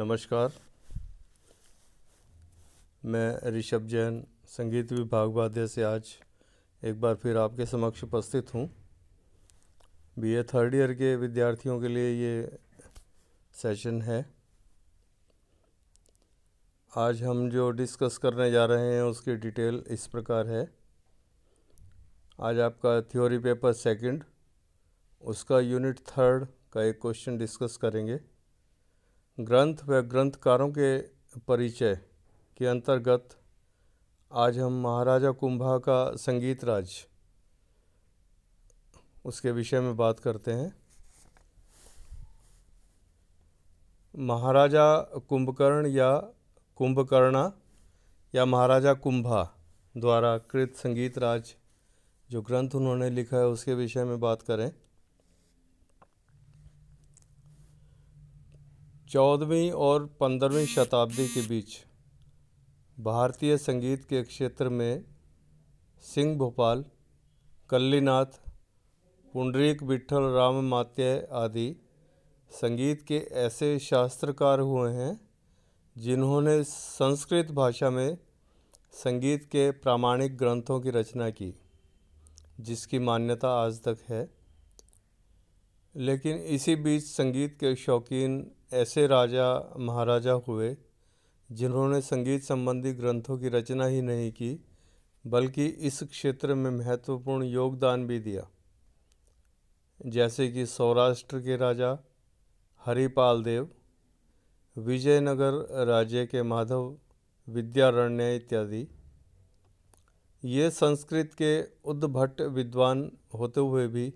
नमस्कार मैं ऋषभ जैन संगीत विभाग वाद्य से आज एक बार फिर आपके समक्ष उपस्थित हूँ बीए थर्ड ईयर के विद्यार्थियों के लिए ये सेशन है आज हम जो डिस्कस करने जा रहे हैं उसकी डिटेल इस प्रकार है आज आपका थ्योरी पेपर सेकंड उसका यूनिट थर्ड का एक क्वेश्चन डिस्कस करेंगे ग्रंथ व ग्रंथकारों के परिचय के अंतर्गत आज हम महाराजा कुंभा का संगीत राज उसके विषय में बात करते हैं महाराजा कुंभकर्ण या कुंभकर्णा या महाराजा कुंभा द्वारा कृत संगीत राज जो ग्रंथ उन्होंने लिखा है उसके विषय में बात करें चौदहवीं और पंद्रहवीं शताब्दी के बीच भारतीय संगीत के क्षेत्र में सिंह भोपाल कल्लीनाथ पुंडरीक विठल राम मात्य आदि संगीत के ऐसे शास्त्रकार हुए हैं जिन्होंने संस्कृत भाषा में संगीत के प्रामाणिक ग्रंथों की रचना की जिसकी मान्यता आज तक है लेकिन इसी बीच संगीत के शौकीन ऐसे राजा महाराजा हुए जिन्होंने संगीत संबंधी ग्रंथों की रचना ही नहीं की बल्कि इस क्षेत्र में महत्वपूर्ण योगदान भी दिया जैसे कि सौराष्ट्र के राजा हरिपाल देव विजयनगर राज्य के माधव विद्यारण्य इत्यादि ये संस्कृत के उद्भट विद्वान होते हुए भी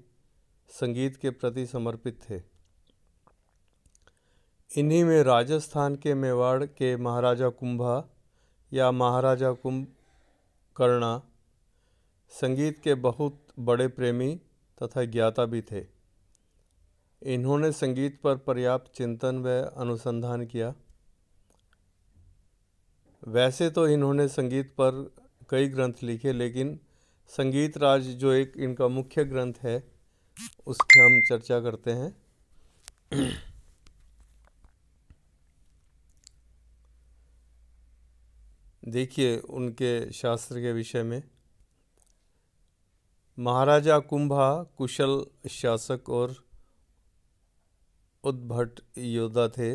संगीत के प्रति समर्पित थे इन्हीं में राजस्थान के मेवाड़ के महाराजा कुंभा या महाराजा कुंभ कर्णा संगीत के बहुत बड़े प्रेमी तथा ज्ञाता भी थे इन्होंने संगीत पर पर्याप्त चिंतन व अनुसंधान किया वैसे तो इन्होंने संगीत पर कई ग्रंथ लिखे लेकिन संगीत राज जो एक इनका मुख्य ग्रंथ है उस पर हम चर्चा करते हैं देखिए उनके शास्त्र के विषय में महाराजा कुंभा कुशल शासक और उद्भट योद्धा थे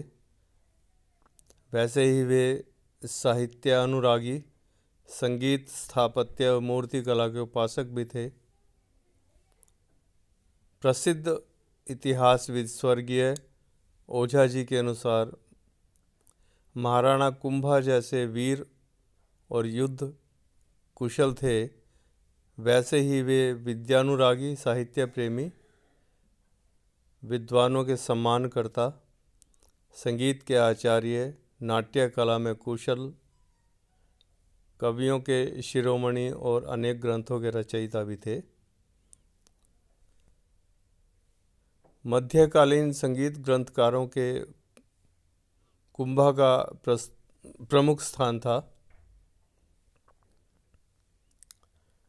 वैसे ही वे साहित्य अनुरागी संगीत स्थापत्य और मूर्ति कला के उपासक भी थे प्रसिद्ध इतिहासविद स्वर्गीय ओझा जी के अनुसार महाराणा कुंभा जैसे वीर और युद्ध कुशल थे वैसे ही वे विद्यानुरागी साहित्य प्रेमी विद्वानों के सम्मानकर्ता संगीत के आचार्य नाट्य कला में कुशल कवियों के शिरोमणि और अनेक ग्रंथों के रचयिता भी थे मध्यकालीन संगीत ग्रंथकारों के कुंभा का प्रमुख स्थान था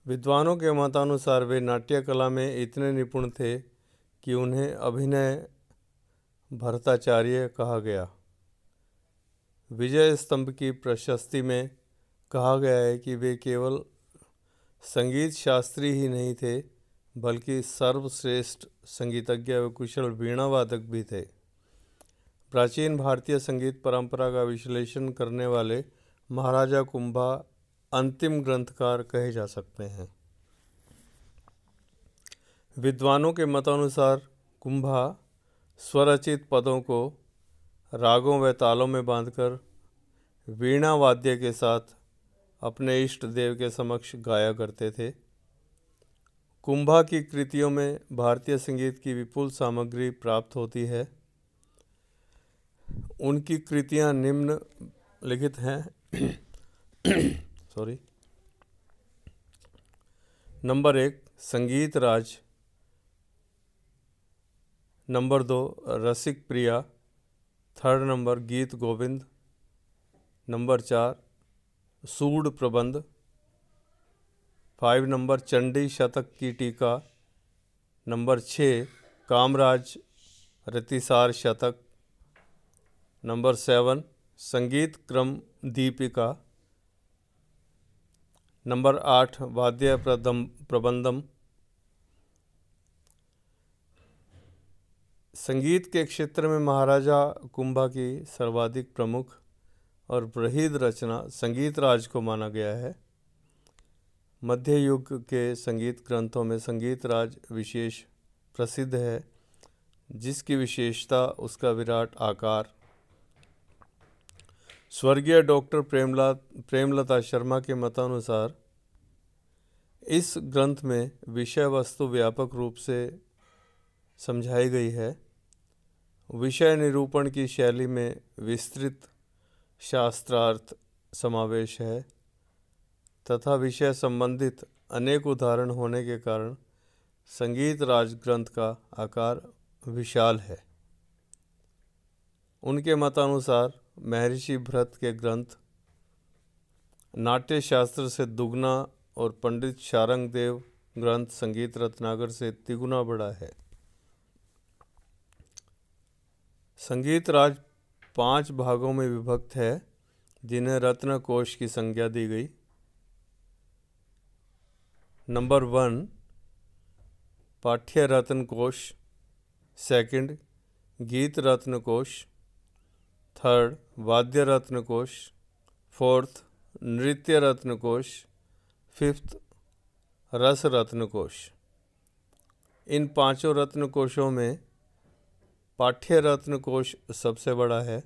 विद्वानों के मतानुसार वे नाट्य कला में इतने निपुण थे कि उन्हें अभिनय भरताचार्य कहा गया विजय स्तंभ की प्रशस्ति में कहा गया है कि वे केवल संगीत शास्त्री ही नहीं थे बल्कि सर्वश्रेष्ठ संगीतज्ञ व कुशल वीणा वादक भी थे प्राचीन भारतीय संगीत परंपरा का विश्लेषण करने वाले महाराजा कुंभा अंतिम ग्रंथकार कहे जा सकते हैं विद्वानों के मतानुसार कुंभा स्वरचित पदों को रागों व तालों में बांधकर वीणा वाद्य के साथ अपने इष्ट देव के समक्ष गाया करते थे कुंभा की कृतियों में भारतीय संगीत की विपुल सामग्री प्राप्त होती है उनकी कृतियां निम्न लिखित हैं सॉरी नंबर एक संगीत राज नंबर दो रसिक प्रिया थर्ड नंबर गीत गोविंद नंबर चार सूड प्रबंध फाइव नंबर चंडी शतक की टीका नंबर छः कामराज रतिसार शतक नंबर सेवन संगीत क्रम दीपिका नंबर आठ वाद्य प्रदम प्रबंधम संगीत के क्षेत्र में महाराजा कुंभा की सर्वाधिक प्रमुख और प्रहिद रचना संगीत राज को माना गया है मध्य युग के संगीत ग्रंथों में संगीत राज विशेष प्रसिद्ध है जिसकी विशेषता उसका विराट आकार स्वर्गीय डॉक्टर प्रेमला प्रेमलता शर्मा के मतानुसार इस ग्रंथ में विषय वस्तु व्यापक रूप से समझाई गई है विषय निरूपण की शैली में विस्तृत शास्त्रार्थ समावेश है तथा विषय संबंधित अनेक उदाहरण होने के कारण संगीत राज ग्रंथ का आकार विशाल है उनके मतानुसार महर्षि भ्रत के ग्रंथ नाट्य शास्त्र से दुगना और पंडित शारंग देव ग्रंथ संगीत रत्नागर से तिगुना बड़ा है संगीत राज पांच भागों में विभक्त है जिन्हें रत्नकोश की संज्ञा दी गई नंबर वन पाठ्य रत्न कोश सेकंड गीत रत्न कोश थर्ड वाद्य रत्न कोश फोर्थ नृत्य रत्न कोश फिफ्थ रस रत्न कोश इन पांचों रत्न कोशों में पाठ्य रत्न कोश सबसे बड़ा है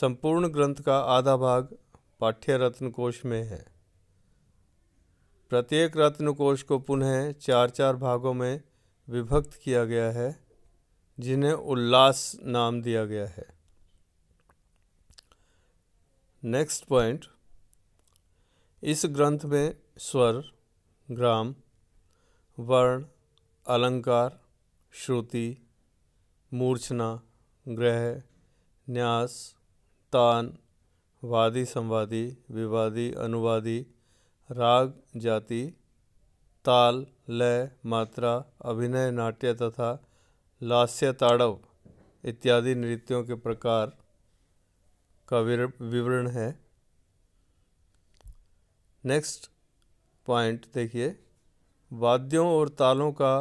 संपूर्ण ग्रंथ का आधा भाग पाठ्य रत्न कोश में है प्रत्येक रत्न कोश को पुनः चार चार भागों में विभक्त किया गया है जिन्हें उल्लास नाम दिया गया है नेक्स्ट पॉइंट इस ग्रंथ में स्वर ग्राम वर्ण अलंकार श्रुति मूर्छना ग्रह न्यास तान वादी संवादी विवादी अनुवादी राग जाति ताल लय मात्रा अभिनय नाट्य तथा लास्य ताड़व इत्यादि नृत्यों के प्रकार का विवरण है नेक्स्ट पॉइंट देखिए वाद्यों और तालों का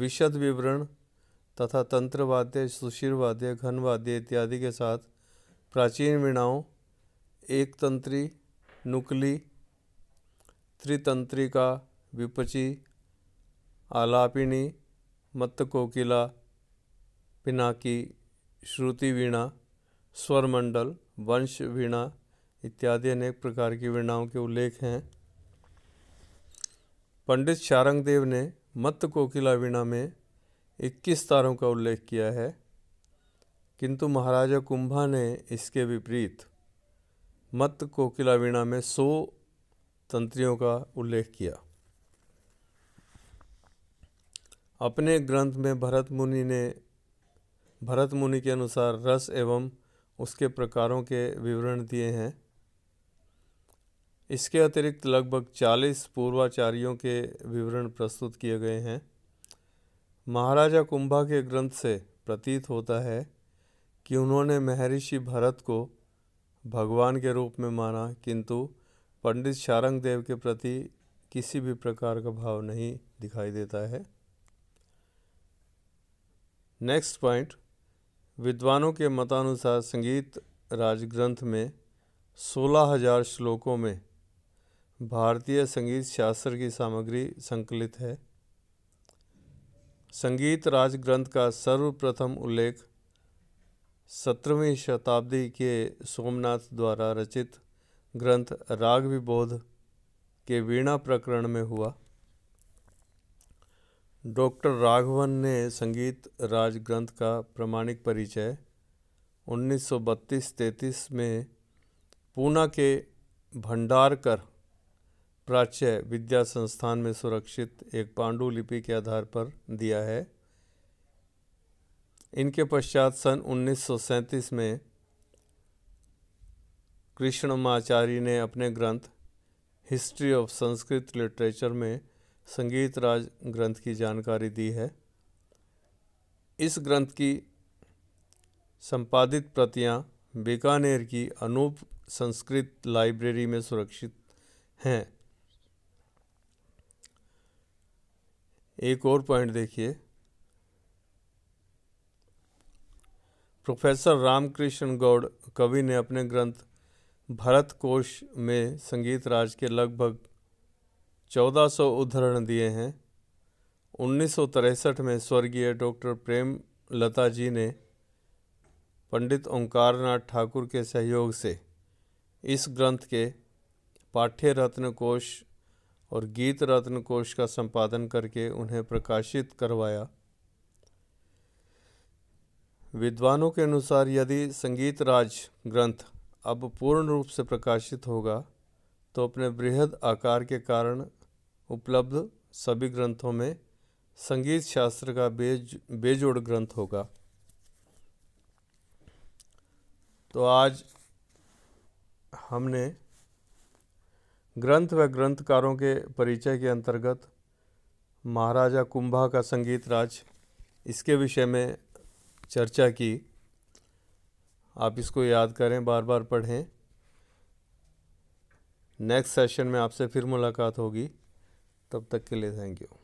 विशद विवरण तथा तंत्र वाद्य सुशीर वाद्य घन वाद्य इत्यादि के साथ प्राचीन वीणाओं एक तंत्री नुकली त्रितंत्रिका विपची आलापिनी मत्तकोकिला पिनाकी श्रुति वीणा स्वरमंडल वंश वीणा इत्यादि अनेक प्रकार की वीणाओं के उल्लेख हैं पंडित शारंगदेव ने मत्त कोकिला वीणा में 21 तारों का उल्लेख किया है किंतु महाराजा कुंभा ने इसके विपरीत मत्त कोकिला वीणा में तंत्रियों का उल्लेख किया अपने ग्रंथ में भरत मुनि ने भरत मुनि के अनुसार रस एवं उसके प्रकारों के विवरण दिए हैं इसके अतिरिक्त लगभग 40 पूर्वाचार्यों के विवरण प्रस्तुत किए गए हैं महाराजा कुंभा के ग्रंथ से प्रतीत होता है कि उन्होंने महर्षि भरत को भगवान के रूप में माना किंतु पंडित शारंग देव के प्रति किसी भी प्रकार का भाव नहीं दिखाई देता है नेक्स्ट पॉइंट विद्वानों के मतानुसार संगीत राजग्रंथ में सोलह हजार श्लोकों में भारतीय संगीत शास्त्र की सामग्री संकलित है संगीत राजग्रंथ का सर्वप्रथम उल्लेख सत्रहवीं शताब्दी के सोमनाथ द्वारा रचित ग्रंथ राग विबोध के वीणा प्रकरण में हुआ डॉक्टर राघवन ने संगीत राज ग्रंथ का प्रमाणिक परिचय उन्नीस सौ में पूना के भंडारकर प्राच्य विद्या संस्थान में सुरक्षित एक पांडुलिपि के आधार पर दिया है इनके पश्चात सन 1937 में कृष्णमाचारी ने अपने ग्रंथ हिस्ट्री ऑफ संस्कृत लिटरेचर में संगीत राज ग्रंथ की जानकारी दी है इस ग्रंथ की संपादित प्रतियां बीकानेर की अनूप संस्कृत लाइब्रेरी में सुरक्षित हैं एक और पॉइंट देखिए प्रोफेसर रामकृष्ण गौड़ कवि ने अपने ग्रंथ भरत कोश में संगीत राज के लगभग 1400 उदाहरण दिए हैं उन्नीस में स्वर्गीय डॉक्टर प्रेम लता जी ने पंडित ओंकारनाथ ठाकुर के सहयोग से इस ग्रंथ के पाठ्य रत्न कोश और गीत रत्न कोश का संपादन करके उन्हें प्रकाशित करवाया विद्वानों के अनुसार यदि संगीत राज ग्रंथ अब पूर्ण रूप से प्रकाशित होगा तो अपने बृहद आकार के कारण उपलब्ध सभी ग्रंथों में संगीत शास्त्र का बेज बेजोड़ ग्रंथ होगा तो आज हमने ग्रंथ व ग्रंथकारों के परिचय के अंतर्गत महाराजा कुंभा का संगीत राज इसके विषय में चर्चा की आप इसको याद करें बार बार पढ़ें नेक्स्ट सेशन में आपसे फिर मुलाकात होगी तब तक के लिए थैंक यू